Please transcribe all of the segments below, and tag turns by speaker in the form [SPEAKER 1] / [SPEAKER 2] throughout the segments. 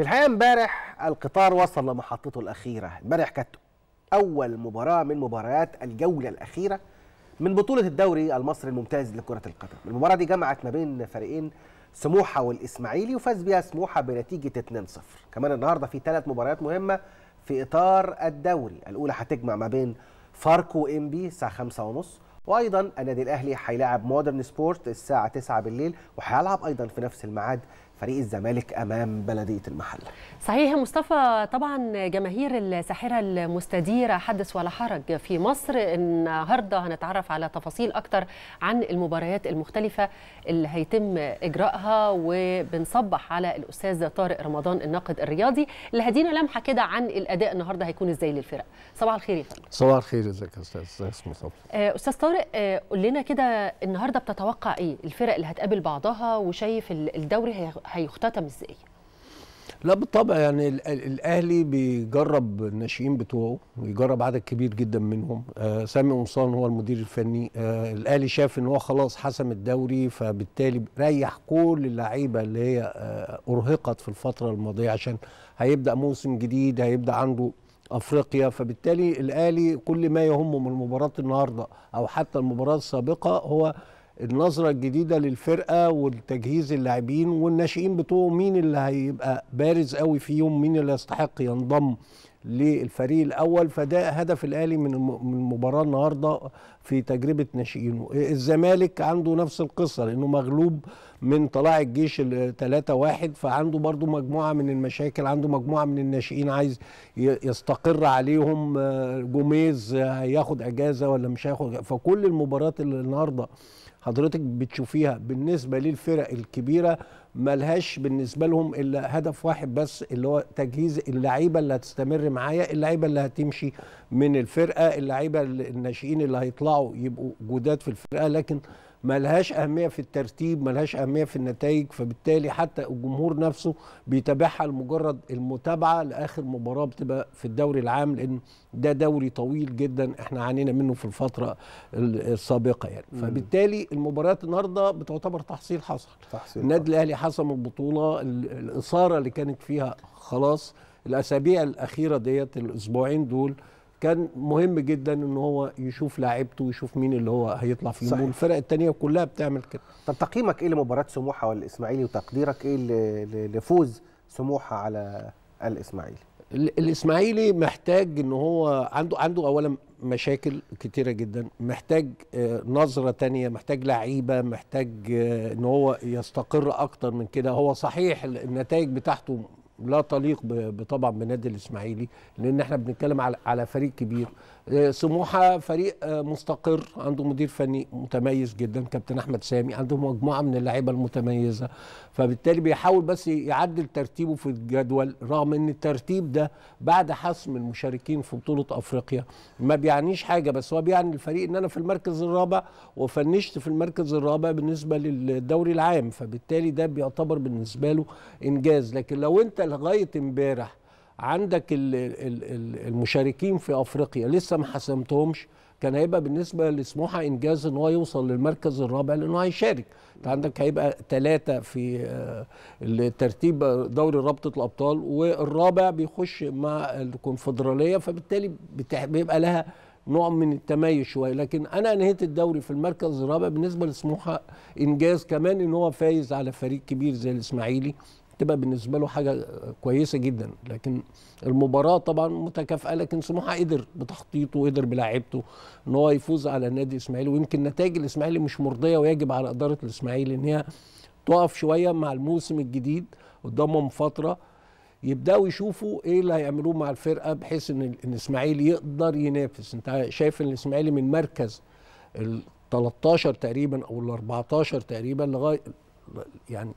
[SPEAKER 1] في الحقيقه امبارح القطار وصل لمحطته الاخيره امبارح كانت اول مباراه من مباريات الجوله الاخيره من بطوله الدوري المصري الممتاز لكره القدم المباراه دي جمعت ما بين فريقين سموحه والاسماعيلي وفاز بيها سموحه بنتيجه 2-0 كمان النهارده في ثلاث مباريات مهمه في اطار الدوري الاولى هتجمع ما بين فاركو وام بي الساعه 5:30 وايضا النادي الاهلي هيلاعب مودرن سبورت الساعه 9 بالليل وهيلعب ايضا في نفس الميعاد فريق الزمالك امام بلديه المحله
[SPEAKER 2] صحيح مصطفى طبعا جماهير الساحره المستديره حدث ولا حرج في مصر النهارده هنتعرف على تفاصيل اكتر عن المباريات المختلفه اللي هيتم اجراءها وبنصبح على الاستاذ طارق رمضان الناقد الرياضي اللي هدينا لمحه كده عن الاداء النهارده هيكون ازاي للفرق صباح الخير يا فندم
[SPEAKER 3] صباح الخير ازيك يا استاذ ازيك مصطفى
[SPEAKER 2] آه، استاذ طارق آه، قول لنا كده النهارده بتتوقع ايه الفرق اللي هتقابل بعضها وشايف الدوري هيختتم ازاي؟
[SPEAKER 3] لا بالطبع يعني الاهلي بيجرب الناشئين بتوعه بيجرب عدد كبير جدا منهم آه سامي قمصان هو المدير الفني آه الاهلي شاف ان هو خلاص حسم الدوري فبالتالي ريح كل اللعيبه اللي هي آه ارهقت في الفتره الماضيه عشان هيبدا موسم جديد هيبدا عنده افريقيا فبالتالي الاهلي كل ما يهمه من مباراه النهارده او حتى المباراه السابقه هو النظره الجديده للفرقه والتجهيز اللاعبين والناشئين بتوعه مين اللي هيبقى بارز قوي فيهم مين اللي يستحق ينضم للفريق الاول فده هدف الاهلي من المباراه النهارده في تجربه ناشئينه الزمالك عنده نفس القصه لانه مغلوب من طلاع الجيش 3 واحد فعنده برضو مجموعه من المشاكل عنده مجموعه من الناشئين عايز يستقر عليهم آه، جوميز هياخد اجازه ولا مش هياخد فكل المباريات اللي النهارده حضرتك بتشوفيها بالنسبه للفرق الكبيره ملهاش بالنسبه لهم الا هدف واحد بس اللي هو تجهيز اللعيبه اللي هتستمر معايا اللعيبه اللي هتمشي من الفرقه اللعيبه الناشئين اللي هيطلعوا يبقوا جداد في الفرقه لكن ملهاش اهميه في الترتيب ملهاش اهميه في النتائج فبالتالي حتى الجمهور نفسه بيتابعها لمجرد المتابعه لاخر مباراه بتبقى في الدوري العام لان ده دوري طويل جدا احنا عانينا منه في الفتره السابقه يعني فبالتالي المباريات النهارده بتعتبر تحصيل حصل تحصيل النادي الاهلي حسم البطوله الاثاره اللي كانت فيها خلاص الاسابيع الاخيره ديت الاسبوعين دول كان
[SPEAKER 1] مهم جدا ان هو يشوف لاعيبته ويشوف مين اللي هو هيطلع فيه والفرق الثانيه كلها بتعمل كده طب تقييمك ايه لمباراه سموحه والاسماعيلي وتقديرك ايه لفوز سموحه على الاسماعيلي
[SPEAKER 3] الاسماعيلي محتاج ان هو عنده عنده اولا مشاكل كتيره جدا محتاج آه، نظره تانية محتاج لعيبه محتاج آه، ان هو يستقر اكتر من كده هو صحيح النتائج بتاعته لا تليق طبعا بنادي الاسماعيلي لان احنا بنتكلم على فريق كبير سموحه فريق آه، مستقر عنده مدير فني متميز جدا كابتن احمد سامي عنده مجموعه من اللعيبه المتميزه فبالتالي بيحاول بس يعدل ترتيبه في الجدول رغم ان الترتيب ده بعد حسم المشاركين في بطوله افريقيا ما بيعنيش حاجه بس هو بيعني الفريق ان انا في المركز الرابع وفنشت في المركز الرابع بالنسبه للدوري العام فبالتالي ده بيعتبر بالنسبه له انجاز لكن لو انت لغايه امبارح عندك المشاركين في افريقيا لسه ما حسمتهمش كان هيبقى بالنسبه لسموحه انجاز ان هو يوصل للمركز الرابع لانه هيشارك انت عندك هيبقى ثلاثه في آه، الترتيب دوري رابطه الابطال والرابع بيخش مع الكونفدراليه فبالتالي بيبقى لها نوع من التميز شويه لكن انا نهيت الدوري في المركز الرابع بالنسبه لسموحه انجاز كمان ان هو فايز على فريق كبير زي الاسماعيلي تبقى بالنسبه له حاجه كويسه جدا لكن المباراه طبعا متكافئه لكن سموحه قدر بتخطيطه وقدر بلاعبته ان هو يفوز على النادي الاسماعيلي ويمكن نتائج الاسماعيلي مش مرضيه ويجب على اداره الاسماعيلي ان هي تقف شويه مع الموسم الجديد قدامهم فتره يبداوا يشوفوا ايه اللي هيعملوه مع الفرقه بحيث ان الاسماعيلي يقدر ينافس انت شايف ان الاسماعيلي من مركز ال 13 تقريبا او ال 14 تقريبا لغايه يعني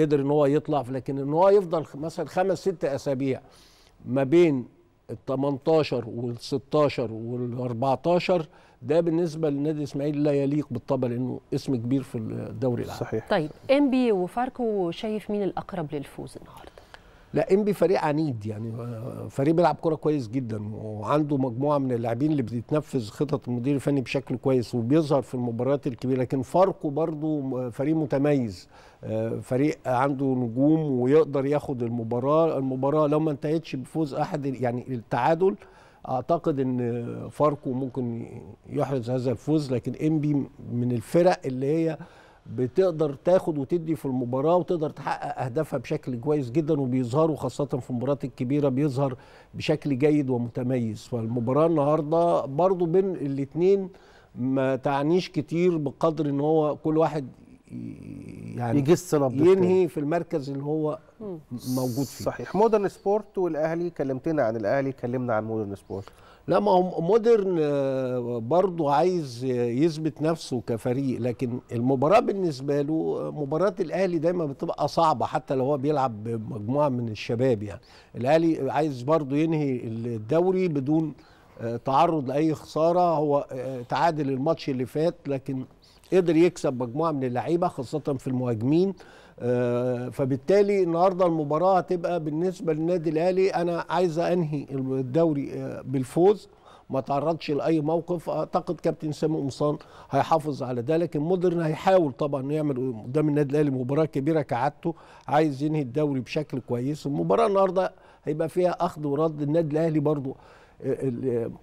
[SPEAKER 3] قدر ان هو يطلع لكن ان هو يفضل مثلا خمس ست اسابيع ما بين ال 18 وال 16 وال 14 ده بالنسبه للنادي الاسماعيلي لا يليق بالطبع لانه اسم كبير في الدوري العام صحيح
[SPEAKER 2] طيب انبي وفاركو شايف مين الاقرب للفوز النهارده
[SPEAKER 3] لا انبي فريق عنيد يعني فريق بيلعب كوره كويس جدا وعنده مجموعه من اللاعبين اللي بتتنفذ خطط المدير الفني بشكل كويس وبيظهر في المباريات الكبيره لكن فاركو برضه فريق متميز فريق عنده نجوم ويقدر ياخد المباراه المباراه لو ما انتهتش بفوز احد يعني التعادل اعتقد ان فاركو ممكن يحرز هذا الفوز لكن انبي من الفرق اللي هي بتقدر تاخد وتدي في المباراه وتقدر تحقق اهدافها بشكل كويس جدا وبيظهروا خاصه في المباريات الكبيره بيظهر بشكل جيد ومتميز فالمباراه النهارده برضو بين الاثنين ما تعنيش كتير بقدر ان هو كل واحد يعني يجس ينهي
[SPEAKER 1] في المركز اللي هو موجود فيه صحيح مودرن سبورت والاهلي كلمتنا عن الاهلي كلمنا عن مودرن سبورت لا ما هو مودرن آه، برضه عايز يثبت نفسه كفريق لكن المباراه
[SPEAKER 3] بالنسبه له آه، مباراه الاهلي دايما بتبقى صعبه حتى لو هو بيلعب بمجموعه من الشباب يعني الاهلي عايز برضه ينهي الدوري بدون آه، تعرض لاي خساره هو تعادل الماتش اللي فات لكن قدر يكسب مجموعه من اللعيبه خاصه في المهاجمين آه، فبالتالي النهارده المباراه هتبقى بالنسبه للنادي الاهلي انا عايز انهي الدوري آه، بالفوز ما تعرضش لاي موقف اعتقد كابتن سامي قمصان هيحافظ على ده لكن مودرن هيحاول طبعا يعمل قدام النادي الاهلي مباراه كبيره كعادته عايز ينهي الدوري بشكل كويس المباراه النهارده هيبقى فيها اخذ ورد النادي الاهلي برضه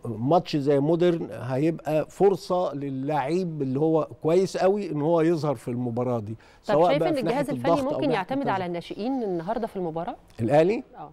[SPEAKER 3] ماتش زي مودرن هيبقى فرصه للعيب اللي هو كويس قوي ان هو يظهر في المباراه دي طب سواء شايف ان الجهاز الفني ممكن يعتمد على
[SPEAKER 2] الناشئين النهارده في المباراه الاهلي اه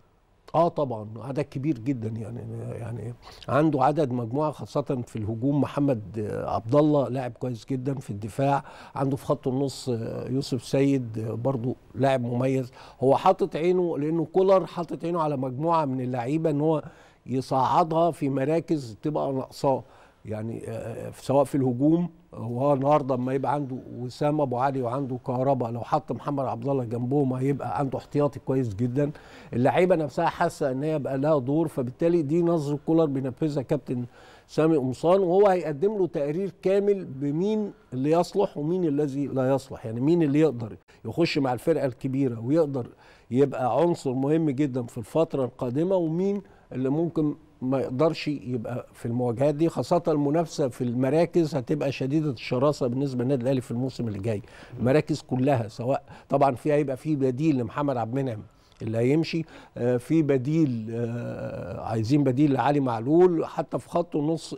[SPEAKER 3] اه طبعا عدد كبير جدا يعني يعني عنده عدد مجموعه خاصه في الهجوم محمد عبد الله لاعب كويس جدا في الدفاع عنده في خط النص يوسف سيد برضو لاعب مميز هو حاطط عينه لانه كولر حاطط عينه على مجموعه من اللعيبه ان هو يصعدها في مراكز تبقى ناقصاه يعني آه، آه، سواء في الهجوم هو النهارده اما يبقى عنده وسام ابو علي وعنده كهرباء لو حط محمد عبد الله جنبهم هيبقى عنده احتياطي كويس جدا اللعيبه نفسها حاسه ان هي بقى لها دور فبالتالي دي نظره كولر بينفذها كابتن سامي قمصان وهو هيقدم له تقرير كامل بمين اللي يصلح ومين الذي لا يصلح يعني مين اللي يقدر يخش مع الفرقه الكبيره ويقدر يبقى عنصر مهم جدا في الفتره القادمه ومين اللي ممكن ما يقدرش يبقى في المواجهات دي خاصة المنافسة في المراكز هتبقى شديدة الشراسة بالنسبة للنادي الأهلي في الموسم اللي جاي المراكز كلها سواء طبعا في هيبقى في بديل لمحمد عبد المنعم اللي هيمشي آه، في بديل آه، عايزين بديل لعلي معلول حتى في خط النص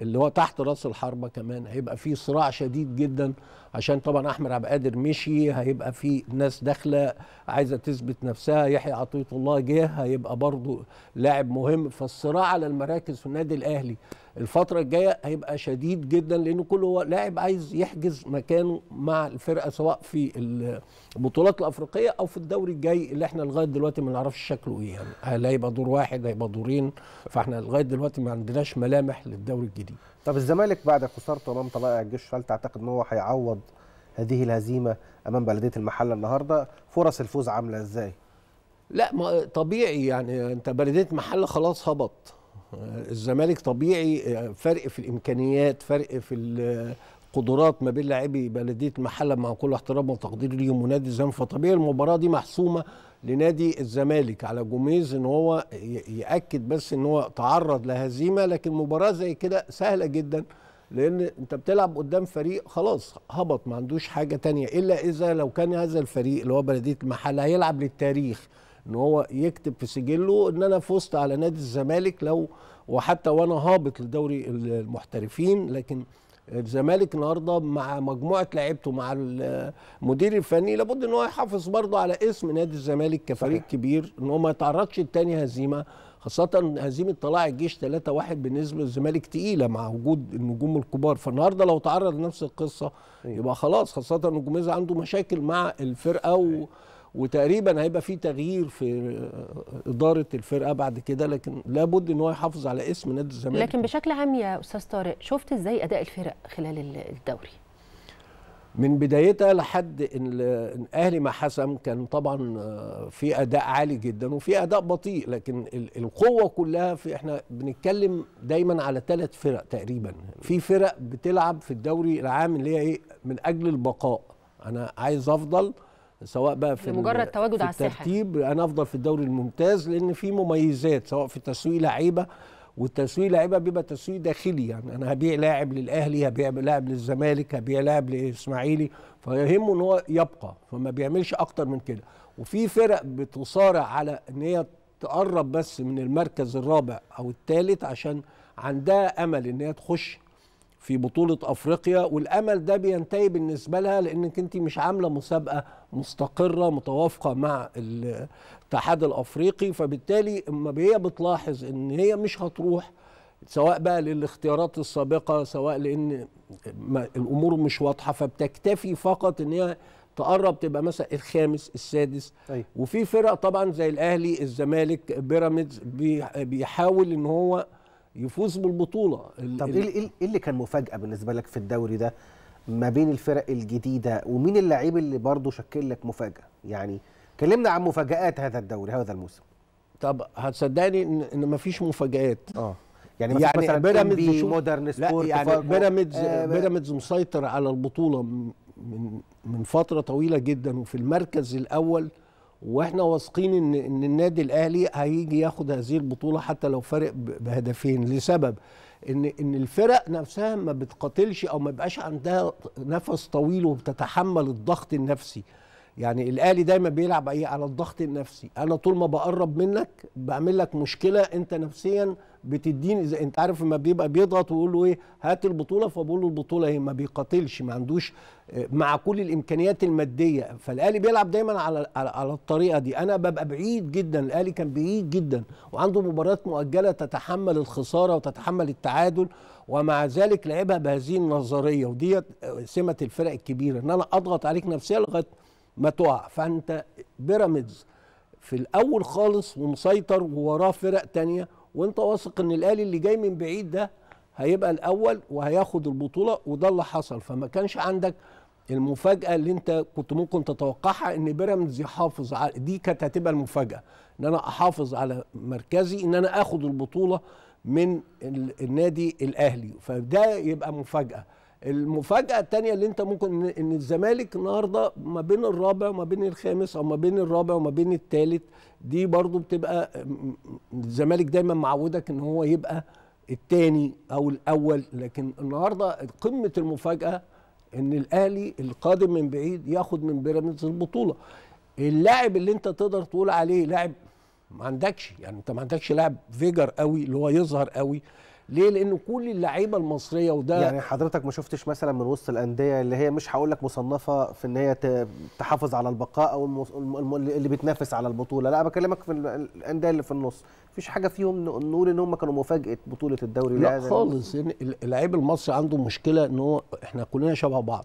[SPEAKER 3] اللي هو تحت راس الحربة كمان هيبقى في صراع شديد جدا عشان طبعا احمد عبد القادر مشي هيبقى في ناس داخله عايزه تثبت نفسها يحيى عطيه الله جه هيبقى برضه لاعب مهم فالصراع على المراكز في النادي الاهلي الفتره الجايه هيبقى شديد جدا لان كل لاعب عايز يحجز مكانه مع الفرقه سواء في البطولات الافريقيه او في الدوري الجاي اللي احنا لغايه دلوقتي ما نعرفش شكله ايه يعني هل هيبقى دور واحد هيبقى دورين فاحنا لغايه دلوقتي ما عندناش ملامح
[SPEAKER 1] للدوري الجديد طب الزمالك بعد خسارته امام طلائع الجيش هل تعتقد ان هو هيعوض هذه الهزيمه امام بلديه المحله النهارده فرص الفوز عامله ازاي لا
[SPEAKER 3] ما طبيعي يعني انت بلديه المحله خلاص هبط الزمالك طبيعي آه، فرق في الامكانيات فرق في قدرات ما بين لاعبي بلديه المحله مع كل احترام وتقدير ليهم ونادي الزمالك فطبيعي المباراه دي محسومه لنادي الزمالك على جوميز ان هو ياكد بس ان هو تعرض لهزيمه لكن مباراه زي كده سهله جدا لان انت بتلعب قدام فريق خلاص هبط ما عندوش حاجه تانية الا اذا لو كان هذا الفريق اللي هو بلديه المحله هيلعب للتاريخ ان هو يكتب في سجله ان انا فزت على نادي الزمالك لو وحتى وانا هابط لدوري المحترفين لكن الزمالك النهارده مع مجموعه لعيبته مع المدير الفني لابد ان هو يحافظ برضه على اسم نادي الزمالك كفريق صحيح. كبير ان هو ما يتعرضش لتاني هزيمه خاصة هزيمة طلائع الجيش 3-1 بالنسبة للزمالك تقيلة مع وجود النجوم الكبار فالنهاردة لو تعرض لنفس القصة أيوه. يبقى خلاص خاصة ان جوميز عنده مشاكل مع الفرقة و... أيوه. وتقريبا هيبقى في تغيير في اداره الفرقه بعد كده لكن لابد ان هو يحافظ على اسم نادي الزمالك لكن
[SPEAKER 2] بشكل عام يا استاذ طارق شفت ازاي اداء الفرق خلال الدوري
[SPEAKER 3] من بدايتها لحد ان الاهلي ما حسم كان طبعا آه، في اداء عالي جدا وفي اداء بطيء لكن القوه كلها في احنا بنتكلم دايما على ثلاث فرق تقريبا في فرق بتلعب في الدوري العام اللي هي ايه من اجل البقاء انا عايز افضل سواء بقى في مجرد تواجد في على الترتيب انا افضل في الدوري الممتاز لان في مميزات سواء في تسويق لعيبه والتسويق لعيبه بيبقى تسويق داخلي يعني انا هبيع لاعب للاهلي هبيع لاعب للزمالك هبيع لاعب لاسماعيلي فيهمه ان هو يبقى فما بيعملش اكتر من كده وفي فرق بتصارع على ان هي تقرب بس من المركز الرابع او الثالث عشان عندها امل ان هي تخش في بطولة أفريقيا والأمل ده بينتهي بالنسبة لها لأنك أنت مش عاملة مسابقة مستقرة متوافقة مع الاتحاد الأفريقي فبالتالي أما هي بتلاحظ أن هي مش هتروح سواء بقى للاختيارات السابقة سواء لأن الأمور مش واضحة فبتكتفي فقط أن هي تقرب تبقى مثلا الخامس السادس أي. طيب. وفي فرق طبعا زي الأهلي الزمالك بيراميدز بيحاول أن هو يفوز بالبطوله
[SPEAKER 1] طب إيه, إيه, ايه اللي كان مفاجاه بالنسبه لك في الدوري ده ما بين الفرق الجديده ومين اللعيب اللي برضه شكل لك مفاجاه يعني كلمنا عن مفاجات هذا الدوري هذا الموسم طب هتصدقني ان, إن مفيش مفاجات اه يعني يعني مثلا بيراميدز مودرن سبورت يعني بيراميدز آه بيراميدز
[SPEAKER 3] مسيطر على البطوله من من فتره طويله جدا وفي المركز الاول واحنا واثقين ان ان النادي الاهلي هيجي ياخد هذه البطوله حتى لو فارق بهدفين لسبب ان ان الفرق نفسها ما بتقاتلش او ما بيبقاش عندها نفس طويل وبتتحمل الضغط النفسي يعني الآلي دايما بيلعب ايه على الضغط النفسي انا طول ما بقرب منك بعمل لك مشكله انت نفسيا بتديني اذا انت عارف لما بيبقى بيضغط ويقول له ايه هات البطوله فبقول له البطوله ايه ما بيقاتلش ما عندوش آه، مع كل الامكانيات الماديه فالاهلي بيلعب دايما على على الطريقه دي انا ببقى بعيد جدا الاهلي كان بعيد جدا وعنده مباريات مؤجله تتحمل الخساره وتتحمل التعادل ومع ذلك لعبها بهذه النظريه وديت آه، سمه الفرق الكبيره ان انا اضغط عليك نفسيا لغايه ما تقع فانت بيراميدز في الاول خالص ومسيطر ووراه فرق تانية وانت واثق ان الاهلي اللي جاي من بعيد ده هيبقى الاول وهياخد البطوله وده اللي حصل فما كانش عندك المفاجاه اللي انت كنت ممكن تتوقعها ان بيراميدز يحافظ على دي كانت هتبقى المفاجاه ان انا احافظ على مركزي ان انا اخد البطوله من النادي الاهلي فده يبقى مفاجاه المفاجاه الثانيه اللي انت ممكن ان الزمالك النهارده ما بين الرابع وما بين الخامس او ما بين الرابع وما بين الثالث دي برضو بتبقى الزمالك دايما معودك ان هو يبقى الثاني او الاول لكن النهارده قمه المفاجاه ان الاهلي القادم من بعيد ياخد من بيراميدز البطوله اللاعب اللي انت تقدر تقول عليه لاعب ما عندكش يعني انت ما عندكش لاعب فيجر قوي اللي هو يظهر قوي ليه لان
[SPEAKER 1] كل اللعيبه المصريه وده يعني حضرتك ما شفتش مثلا من وسط الانديه اللي هي مش هقول لك مصنفه في ان هي تحافظ على البقاء او اللي بتنافس على البطوله لا بكلمك في الانديه اللي في النص مفيش حاجه فيهم نقول ان هم كانوا مفاجاه بطوله الدوري لا, لا خالص
[SPEAKER 3] يعني اللعيب المصري عنده مشكله ان هو احنا كلنا شبه بعض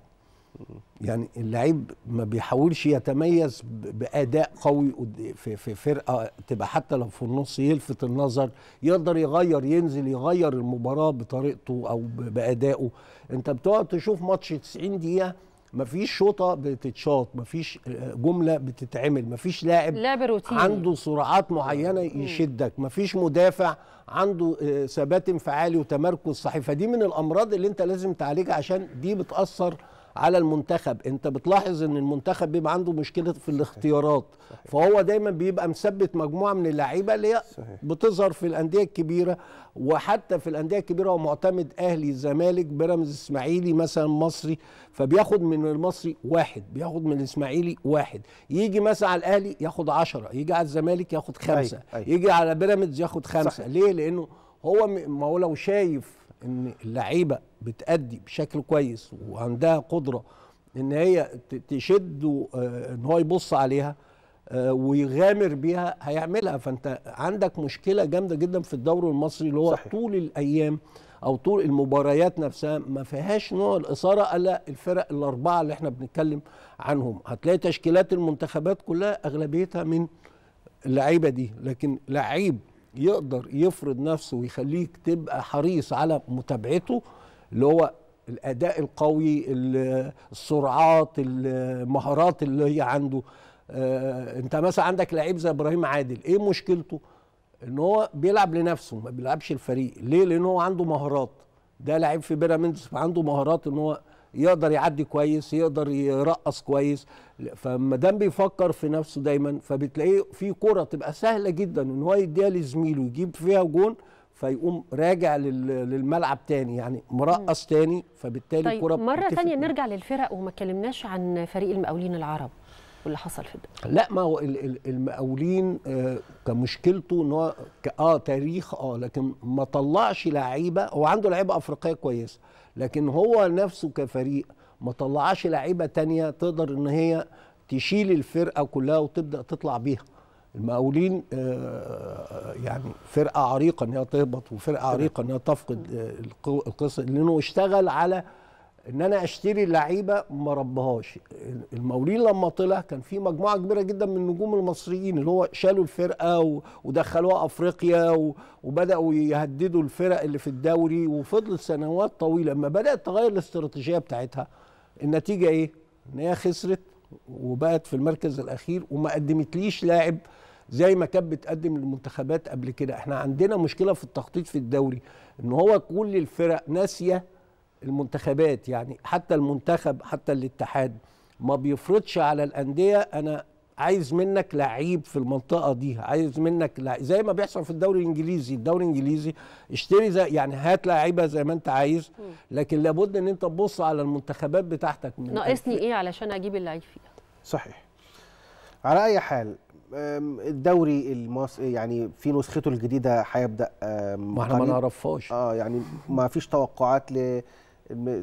[SPEAKER 3] يعني اللعيب ما بيحاولش يتميز باداء قوي في, في فرقه تبقى حتى لو في النص يلفت النظر يقدر يغير ينزل يغير المباراه بطريقته او بادائه انت بتقعد تشوف ماتش 90 دقيقه مفيش شوطه بتتشاط مفيش آه، جمله بتتعمل مفيش لاعب لعب روتيني عنده سرعات معينه يشدك مفيش مدافع عنده آه، ثبات انفعالي وتمركز صحيح فدي من الامراض اللي انت لازم تعالجها عشان دي بتاثر على المنتخب انت بتلاحظ ان المنتخب بيبقى عنده مشكله في الاختيارات صحيح. فهو دايما بيبقى مثبت مجموعه من اللعيبه اللي هي بتظهر في الانديه الكبيره وحتى في الانديه الكبيره هو معتمد اهلي زمالك بيراميدز اسماعيلي مثلا مصري فبياخد من المصري واحد بياخد من الاسماعيلي واحد يجي مثلا على الاهلي ياخد 10 يجي على الزمالك ياخد خمسه أي. أي. يجي على بيراميدز ياخد خمسه صحيح. ليه لانه هو ما هو لو شايف ان اللعيبه بتأدي بشكل كويس وعندها قدره ان هي تشد آه، ان هو يبص عليها آه، ويغامر بيها هيعملها فانت عندك مشكله جامده جدا في الدوري المصري اللي هو صحيح. طول الايام او طول المباريات نفسها ما فيهاش نوع الاثاره الا الفرق الاربعه اللي احنا بنتكلم عنهم هتلاقي تشكيلات المنتخبات كلها اغلبيتها من اللعيبه دي لكن لعيب يقدر يفرض نفسه ويخليك تبقى حريص على متابعته اللي هو الاداء القوي السرعات المهارات اللي هي عنده آه انت مثلا عندك لعيب زي ابراهيم عادل ايه مشكلته ان هو بيلعب لنفسه ما بيلعبش الفريق ليه لان هو عنده مهارات ده لعيب في بيراميدز عنده مهارات ان هو يقدر يعدي كويس يقدر يرقص كويس فما دام بيفكر في نفسه دايما فبتلاقيه في كره تبقى سهله جدا ان هو يديها لزميله يجيب فيها جون فيقوم راجع للملعب تاني يعني مرقص تاني فبالتالي طيب كرة مره تانية
[SPEAKER 2] نرجع للفرق وما كلمناش عن فريق المقاولين العرب واللي حصل في الدوري
[SPEAKER 3] لا ما هو المقاولين آه، كمشكلته ان هو اه تاريخ اه لكن ما طلعش لعيبه هو عنده لعيبه افريقيه كويسه لكن هو نفسه كفريق ما طلعش لعيبه تانية تقدر ان هي تشيل الفرقه كلها وتبدا تطلع بيها المقاولين آه، آه، يعني فرقه عريقه ان هي تهبط وفرقه عريقه ان هي تفقد آه، القصه لانه اشتغل على ان انا اشتري لعيبه ما ربهاش المولين لما طلع كان في مجموعه كبيره جدا من النجوم المصريين اللي هو شالوا الفرقه ودخلوها افريقيا وبداوا يهددوا الفرق اللي في الدوري وفضلت سنوات طويله اما بدات تغير الاستراتيجيه بتاعتها النتيجه ايه؟ ان هي خسرت وبقت في المركز الاخير وما قدمتليش لاعب زي ما كانت بتقدم للمنتخبات قبل كده احنا عندنا مشكله في التخطيط في الدوري ان هو كل الفرق ناسيه المنتخبات يعني حتى المنتخب حتى الاتحاد ما بيفرضش على الانديه انا عايز منك لعيب في المنطقه دي عايز منك لعيب زي ما بيحصل في الدوري الانجليزي الدوري الانجليزي اشتري زي يعني هات لعيبه زي ما انت عايز لكن لابد ان انت تبص على المنتخبات بتاعتك من ناقصني
[SPEAKER 2] ايه علشان اجيب اللعيب فيها
[SPEAKER 1] صحيح على اي حال الدوري المصري يعني في نسخته الجديده هيبدا ما احنا ما نعرفهاش اه يعني ما فيش توقعات ل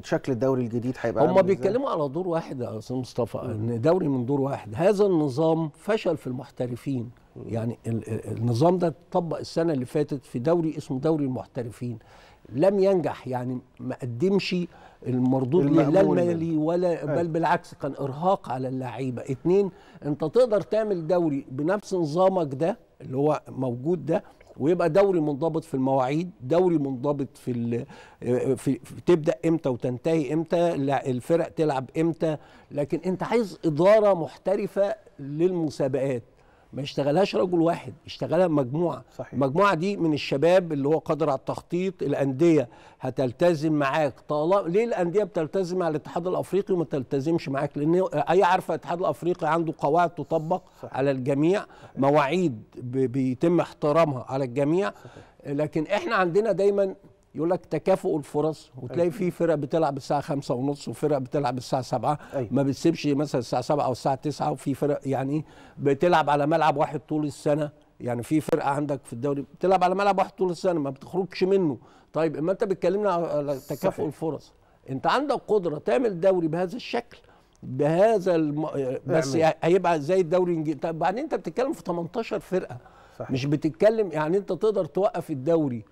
[SPEAKER 1] شكل الدوري الجديد هيبقى هم بيتكلموا
[SPEAKER 3] على دور واحد يا استاذ مصطفى ان دوري من دور واحد هذا النظام فشل في المحترفين يعني النظام ده اتطبق السنه اللي فاتت في دوري اسمه دوري المحترفين لم ينجح يعني ما قدمش المردود لا المالي ولا بل بالعكس كان ارهاق على اللعيبه اتنين انت تقدر تعمل دوري بنفس نظامك ده اللي هو موجود ده ويبقى دوري منضبط في المواعيد دوري منضبط في, في تبدا امتى وتنتهي امتى الفرق تلعب امتى لكن انت عايز اداره محترفه للمسابقات ما اشتغلهاش رجل واحد اشتغلها مجموعه صحيح. المجموعه دي من الشباب اللي هو قادر على التخطيط الانديه هتلتزم معاك طالما ليه الانديه بتلتزم مع الاتحاد الافريقي وما تلتزمش معاك لان اي عارفه الاتحاد الافريقي عنده قواعد تطبق صحيح. على الجميع صحيح. مواعيد بيتم احترامها على الجميع صحيح. لكن احنا عندنا دايما يقول لك تكافؤ الفرص وتلاقي أيوة. في فرق بتلعب الساعه خمسة ونص وفرق بتلعب الساعه سبعة أيوة. ما بتسيبش مثلا الساعه سبعة او الساعه تسعة وفي فرق يعني بتلعب على ملعب واحد طول السنه يعني في فرقه عندك في الدوري بتلعب على ملعب واحد طول السنه ما بتخرجش منه طيب اما انت بتكلمنا على تكافؤ صحيح. الفرص انت عندك قدره تعمل دوري بهذا الشكل بهذا الم... بس يعني هيبقى زي الدوري الانجليزي طب بعدين انت بتتكلم في 18 فرقه صحيح. مش بتتكلم يعني انت تقدر توقف الدوري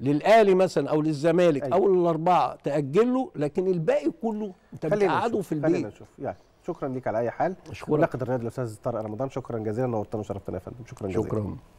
[SPEAKER 3] للاهلي مثلا او للزمالك أيوة. أو الاربعه تاجل له لكن الباقي كله انت بتقعده في البيت خلينا نشوف
[SPEAKER 1] يعني شكرا ليك على اي حال شكرا نقد الرياضي الاستاذ طارق رمضان شكرا جزيلا نورتنا وشرفتنا يا فندم شكرا جزيلا شكرا